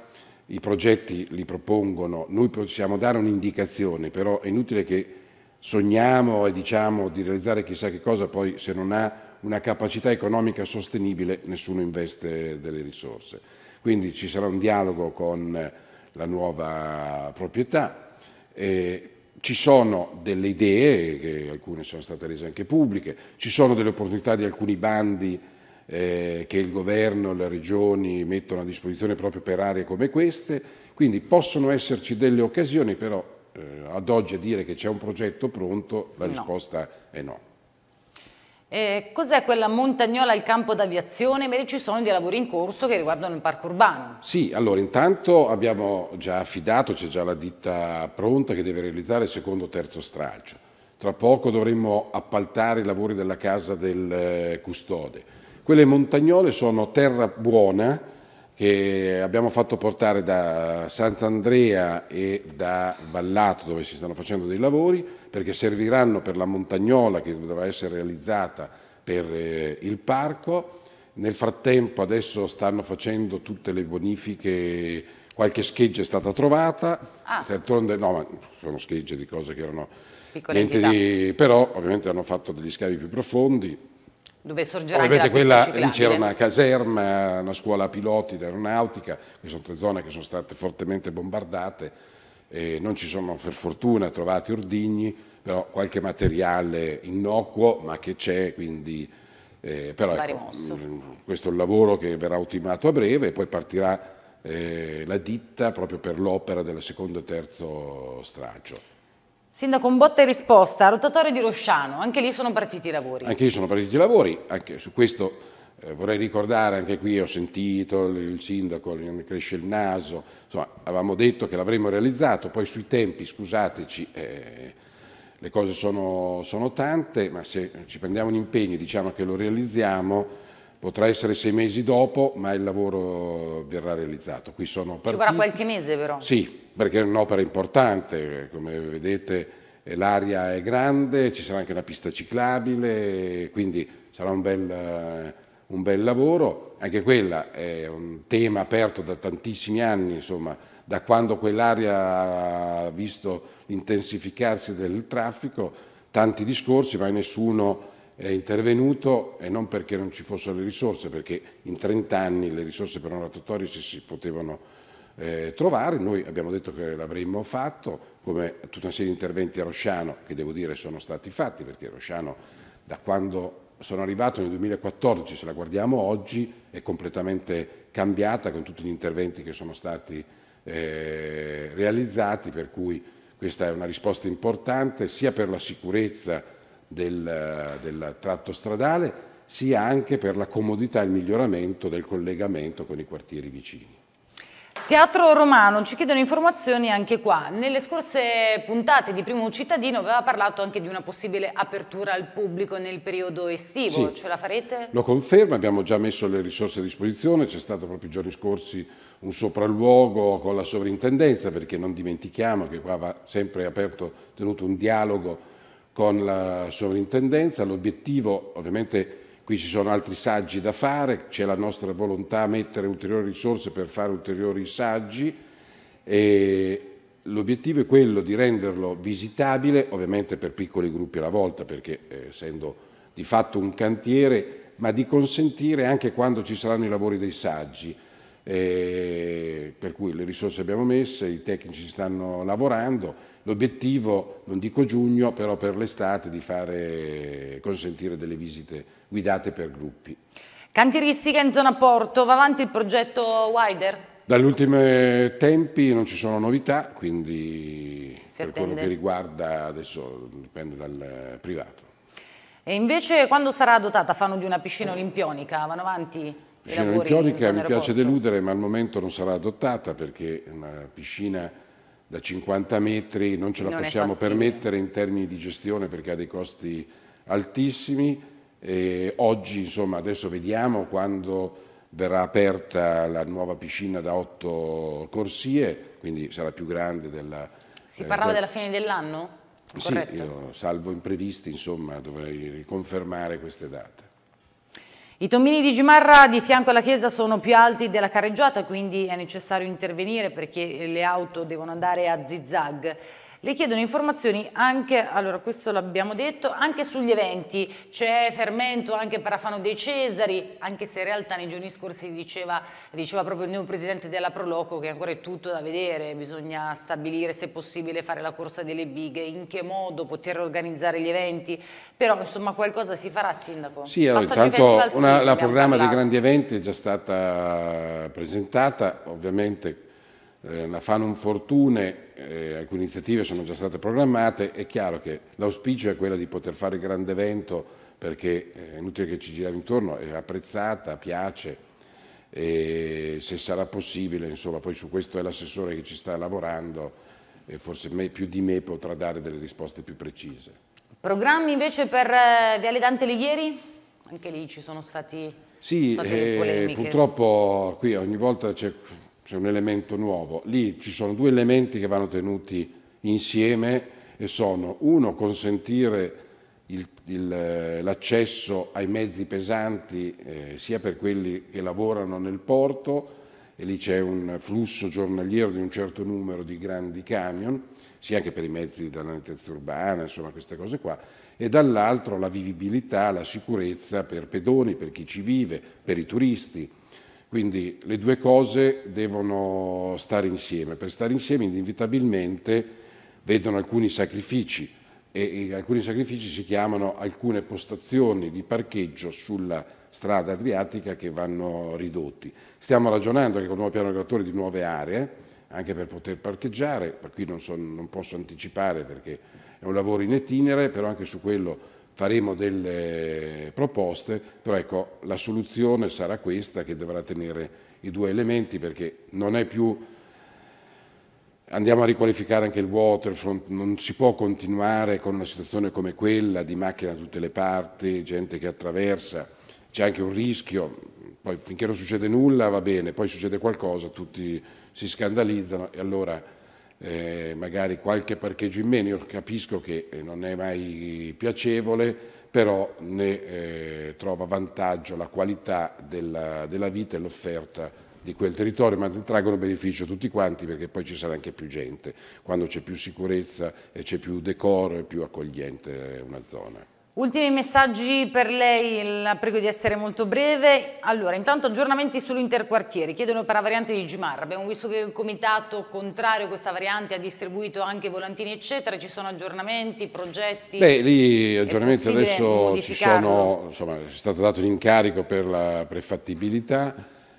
Speaker 2: i progetti li propongono, noi possiamo dare un'indicazione, però è inutile che sogniamo e diciamo di realizzare chissà che cosa, poi se non ha una capacità economica sostenibile nessuno investe delle risorse. Quindi ci sarà un dialogo con la nuova proprietà. Eh, ci sono delle idee, che alcune sono state rese anche pubbliche, ci sono delle opportunità di alcuni bandi eh, che il governo e le regioni mettono a disposizione proprio per aree come queste, quindi possono esserci delle occasioni, però eh, ad oggi a dire che c'è un progetto pronto la no. risposta è no.
Speaker 1: Eh, cos'è quella montagnola al campo d'aviazione? Beh, ci sono dei lavori in corso che riguardano il parco urbano.
Speaker 2: Sì, allora intanto abbiamo già affidato, c'è già la ditta pronta che deve realizzare il secondo o terzo straccio. Tra poco dovremo appaltare i lavori della casa del eh, custode. Quelle montagnole sono terra buona che abbiamo fatto portare da Sant'Andrea e da Vallato dove si stanno facendo dei lavori perché serviranno per la montagnola che dovrà essere realizzata per eh, il parco. Nel frattempo adesso stanno facendo tutte le bonifiche, qualche scheggia è stata trovata, ah. no, sono schegge di cose che erano... Piccole niente di, però ovviamente hanno fatto degli scavi più profondi,
Speaker 1: dove sorgerà Ovviamente quella, lì c'era una
Speaker 2: caserma, una scuola piloti d'aeronautica, queste sono tre zone che sono state fortemente bombardate, non ci sono per fortuna trovati ordigni, però qualche materiale innocuo ma che c'è, quindi eh, però ecco, mm, questo è il lavoro che verrà ultimato a breve e poi partirà eh, la ditta proprio per l'opera del secondo e terzo straccio.
Speaker 1: Sindaco, un botta e risposta, rotatorio di Rosciano, anche lì sono partiti i lavori. Anche
Speaker 2: lì sono partiti i lavori, anche su questo eh, vorrei ricordare, anche qui ho sentito il sindaco, ne cresce il naso, insomma avevamo detto che l'avremmo realizzato, poi sui tempi, scusateci, eh, le cose sono, sono tante, ma se ci prendiamo un impegno e diciamo che lo realizziamo, potrà essere sei mesi dopo, ma il lavoro verrà realizzato. Qui sono partiti. Ci vorrà
Speaker 1: qualche mese però?
Speaker 2: Sì, perché è un'opera importante, come vedete eh, l'aria è grande, ci sarà anche una pista ciclabile, quindi sarà un bel, eh, un bel lavoro. Anche quella è un tema aperto da tantissimi anni, insomma, da quando quell'area ha visto l'intensificarsi del traffico, tanti discorsi, ma nessuno è intervenuto e non perché non ci fossero le risorse, perché in 30 anni le risorse per una rotatoria si, si potevano eh, trovare. Noi abbiamo detto che l'avremmo fatto, come tutta una serie di interventi a Rosciano, che devo dire sono stati fatti, perché Rosciano da quando sono arrivato nel 2014, se la guardiamo oggi, è completamente cambiata con tutti gli interventi che sono stati eh, realizzati, per cui questa è una risposta importante sia per la sicurezza del, del tratto stradale, sia anche per la comodità e il miglioramento del collegamento con i quartieri vicini.
Speaker 1: Teatro Romano, ci chiedono informazioni anche qua. Nelle scorse puntate di Primo Cittadino aveva parlato anche di una possibile apertura al pubblico nel periodo estivo, sì. ce la farete?
Speaker 2: Lo conferma, abbiamo già messo le risorse a disposizione, c'è stato proprio i giorni scorsi un sopralluogo con la sovrintendenza perché non dimentichiamo che qua va sempre aperto, tenuto un dialogo con la sovrintendenza, l'obiettivo ovviamente è Qui ci sono altri saggi da fare, c'è la nostra volontà a mettere ulteriori risorse per fare ulteriori saggi e l'obiettivo è quello di renderlo visitabile, ovviamente per piccoli gruppi alla volta, perché eh, essendo di fatto un cantiere, ma di consentire anche quando ci saranno i lavori dei saggi, eh, per cui le risorse abbiamo messe, i tecnici stanno lavorando, l'obiettivo, non dico giugno, però per l'estate di fare, consentire delle visite guidate per gruppi.
Speaker 1: Cantieristica in zona Porto, va avanti il progetto Wider?
Speaker 2: Dagli ultimi tempi non ci sono novità, quindi per quello che riguarda adesso dipende dal privato.
Speaker 1: E invece quando sarà dotata, fanno di una piscina olimpionica, vanno avanti? Piscina olimpiodica mi piace
Speaker 2: deludere, ma al momento non sarà adottata perché una piscina da 50 metri non ce la non possiamo permettere in termini di gestione perché ha dei costi altissimi. E oggi, insomma, adesso vediamo quando verrà aperta la nuova piscina da 8 corsie, quindi sarà più grande della... Eh, si eh, parlava della
Speaker 1: fine dell'anno?
Speaker 2: Sì, io, salvo imprevisti, insomma, dovrei riconfermare queste date.
Speaker 1: I tombini di Gimarra di fianco alla chiesa sono più alti della carreggiata, quindi è necessario intervenire perché le auto devono andare a zigzag. Le chiedono informazioni anche, allora questo l'abbiamo detto, anche sugli eventi, c'è fermento anche per Afano dei Cesari, anche se in realtà nei giorni scorsi diceva, diceva proprio il nuovo presidente della Proloco che ancora è tutto da vedere, bisogna stabilire se è possibile fare la corsa delle bighe, in che modo poter organizzare gli eventi, però insomma qualcosa si farà sindaco. Sì, eh, allora, intanto una, sì, la programma dei grandi
Speaker 2: eventi è già stata presentata, ovviamente eh, la Fanum Fortune, eh, alcune iniziative sono già state programmate, è chiaro che l'auspicio è quello di poter fare il grande evento perché eh, è inutile che ci giriamo intorno, è apprezzata, piace e se sarà possibile, insomma, poi su questo è l'assessore che ci sta lavorando e forse me, più di me potrà dare delle risposte più precise.
Speaker 1: Programmi invece per eh, Viale Dante Lighieri? Anche lì ci sono stati...
Speaker 2: Sì, eh, purtroppo qui ogni volta c'è c'è un elemento nuovo. Lì ci sono due elementi che vanno tenuti insieme e sono uno consentire eh, l'accesso ai mezzi pesanti eh, sia per quelli che lavorano nel porto e lì c'è un flusso giornaliero di un certo numero di grandi camion, sia anche per i mezzi della nettezza urbana, insomma queste cose qua, e dall'altro la vivibilità, la sicurezza per pedoni, per chi ci vive, per i turisti. Quindi le due cose devono stare insieme. Per stare insieme inevitabilmente vedono alcuni sacrifici e, e alcuni sacrifici si chiamano alcune postazioni di parcheggio sulla strada adriatica che vanno ridotti. Stiamo ragionando anche con il nuovo piano regolatore di nuove aree, anche per poter parcheggiare, per cui non, so, non posso anticipare perché è un lavoro in itinere, però anche su quello faremo delle proposte, però ecco, la soluzione sarà questa che dovrà tenere i due elementi perché non è più andiamo a riqualificare anche il waterfront, non si può continuare con una situazione come quella di macchine da tutte le parti, gente che attraversa, c'è anche un rischio, poi finché non succede nulla va bene, poi succede qualcosa, tutti si scandalizzano e allora eh, magari qualche parcheggio in meno, Io capisco che eh, non è mai piacevole, però ne eh, trova vantaggio la qualità della, della vita e l'offerta di quel territorio, ma ne traggono beneficio tutti quanti perché poi ci sarà anche più gente, quando c'è più sicurezza e c'è più decoro e più accogliente eh, una zona.
Speaker 1: Ultimi messaggi per lei, la prego di essere molto breve. Allora, intanto aggiornamenti sull'interquartiere, chiedono per la variante di Gimar. Abbiamo visto che il comitato contrario a questa variante ha distribuito anche volantini eccetera, ci sono aggiornamenti, progetti? Beh, lì aggiornamenti adesso ci sono,
Speaker 2: insomma, è stato dato un incarico per la prefattibilità,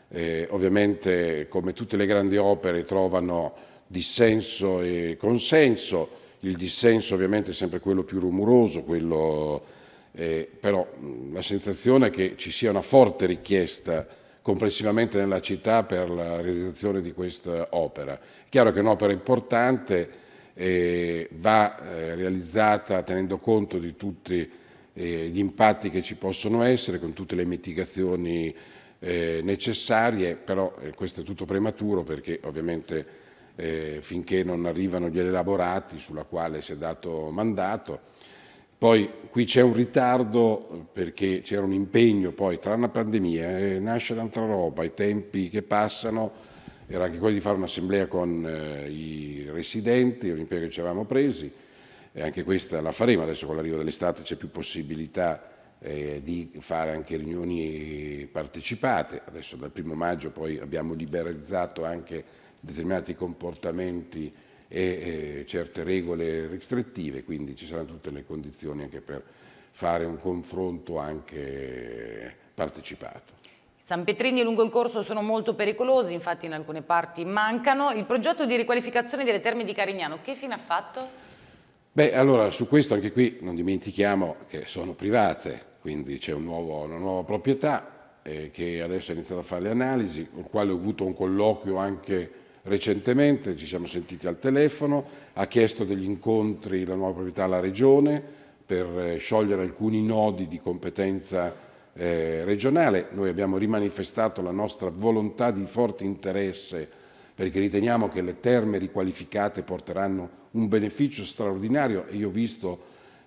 Speaker 2: eh, ovviamente come tutte le grandi opere trovano dissenso e consenso, il dissenso ovviamente è sempre quello più rumoroso, quello, eh, però la sensazione è che ci sia una forte richiesta complessivamente nella città per la realizzazione di questa opera. chiaro che è un'opera importante, eh, va eh, realizzata tenendo conto di tutti eh, gli impatti che ci possono essere, con tutte le mitigazioni eh, necessarie, però eh, questo è tutto prematuro perché ovviamente eh, finché non arrivano gli elaborati sulla quale si è dato mandato. Poi qui c'è un ritardo eh, perché c'era un impegno poi tra una pandemia e eh, nasce un'altra roba, i tempi che passano, era anche quello di fare un'assemblea con eh, i residenti, un impegno che ci avevamo presi e anche questa la faremo adesso con l'arrivo dell'estate c'è più possibilità eh, di fare anche riunioni partecipate. Adesso dal primo maggio poi abbiamo liberalizzato anche determinati comportamenti e eh, certe regole restrittive, quindi ci saranno tutte le condizioni anche per fare un confronto anche partecipato.
Speaker 1: I San Pietrini lungo il corso sono molto pericolosi, infatti in alcune parti mancano. Il progetto di riqualificazione delle terme di Carignano, che fine ha fatto?
Speaker 2: Beh, allora su questo anche qui non dimentichiamo che sono private, quindi c'è un una nuova proprietà eh, che adesso ha iniziato a fare le analisi, con il quale ho avuto un colloquio anche Recentemente ci siamo sentiti al telefono, ha chiesto degli incontri la nuova proprietà alla Regione per eh, sciogliere alcuni nodi di competenza eh, regionale. Noi abbiamo rimanifestato la nostra volontà di forte interesse perché riteniamo che le terme riqualificate porteranno un beneficio straordinario e io ho visto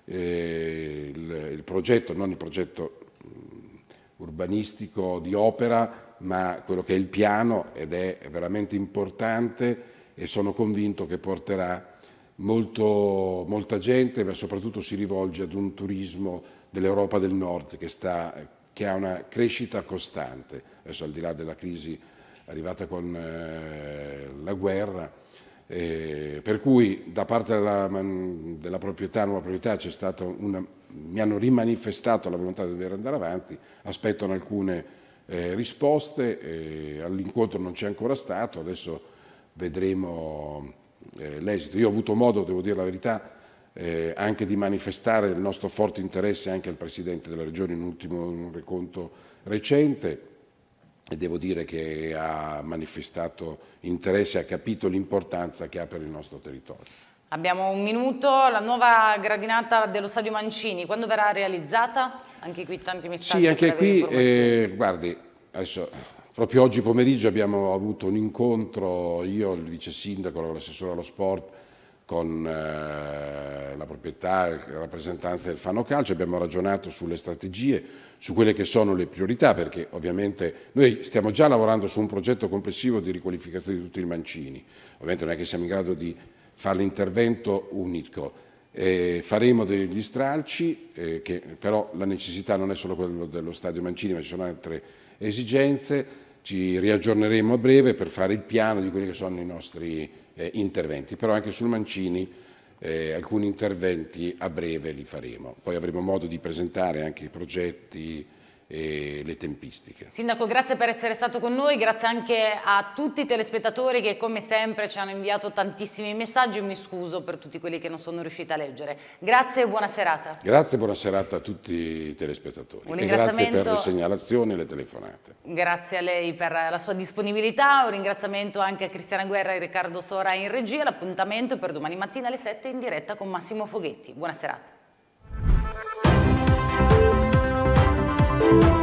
Speaker 2: eh, il, il progetto, non il progetto mm, urbanistico di opera ma quello che è il piano ed è veramente importante e sono convinto che porterà molto, molta gente, ma soprattutto si rivolge ad un turismo dell'Europa del Nord che, sta, che, ha una crescita costante, adesso al di là della crisi arrivata con eh, la guerra. Eh, per cui da parte della, della proprietà, nuova proprietà, c'è stata una, mi hanno rimanifestato la volontà di dover andare avanti, aspettano alcune eh, risposte, eh, all'incontro non c'è ancora stato, adesso vedremo eh, l'esito. Io ho avuto modo, devo dire la verità, eh, anche di manifestare il nostro forte interesse anche al Presidente della Regione in un ultimo reconto recente e devo dire che ha manifestato interesse, ha capito l'importanza che ha per il nostro territorio.
Speaker 1: Abbiamo un minuto, la nuova gradinata dello Stadio Mancini, quando verrà realizzata? Anche qui tanti messaggi. Sì, anche qui,
Speaker 2: eh, guardi, adesso, proprio oggi pomeriggio abbiamo avuto un incontro, io, il vice sindaco, l'assessore allo sport, con eh, la proprietà e la rappresentanza del Fano Calcio, abbiamo ragionato sulle strategie, su quelle che sono le priorità, perché ovviamente noi stiamo già lavorando su un progetto complessivo di riqualificazione di tutti i mancini, ovviamente non è che siamo in grado di fare l'intervento unico, eh, faremo degli stralci, eh, che, però la necessità non è solo quella dello stadio Mancini, ma ci sono altre esigenze. Ci riaggiorneremo a breve per fare il piano di quelli che sono i nostri eh, interventi, però anche sul Mancini eh, alcuni interventi a breve li faremo. Poi avremo modo di presentare anche i progetti e le tempistiche.
Speaker 1: Sindaco, grazie per essere stato con noi, grazie anche a tutti i telespettatori che come sempre ci hanno inviato tantissimi messaggi, mi scuso per tutti quelli che non sono riusciti a leggere. Grazie e buona serata.
Speaker 2: Grazie e buona serata a tutti i telespettatori un grazie per le segnalazioni e le telefonate.
Speaker 1: Grazie a lei per la sua disponibilità, un ringraziamento anche a Cristiana Guerra e Riccardo Sora in regia, l'appuntamento per domani mattina alle 7 in diretta con Massimo Foghetti. Buona serata. Thank you.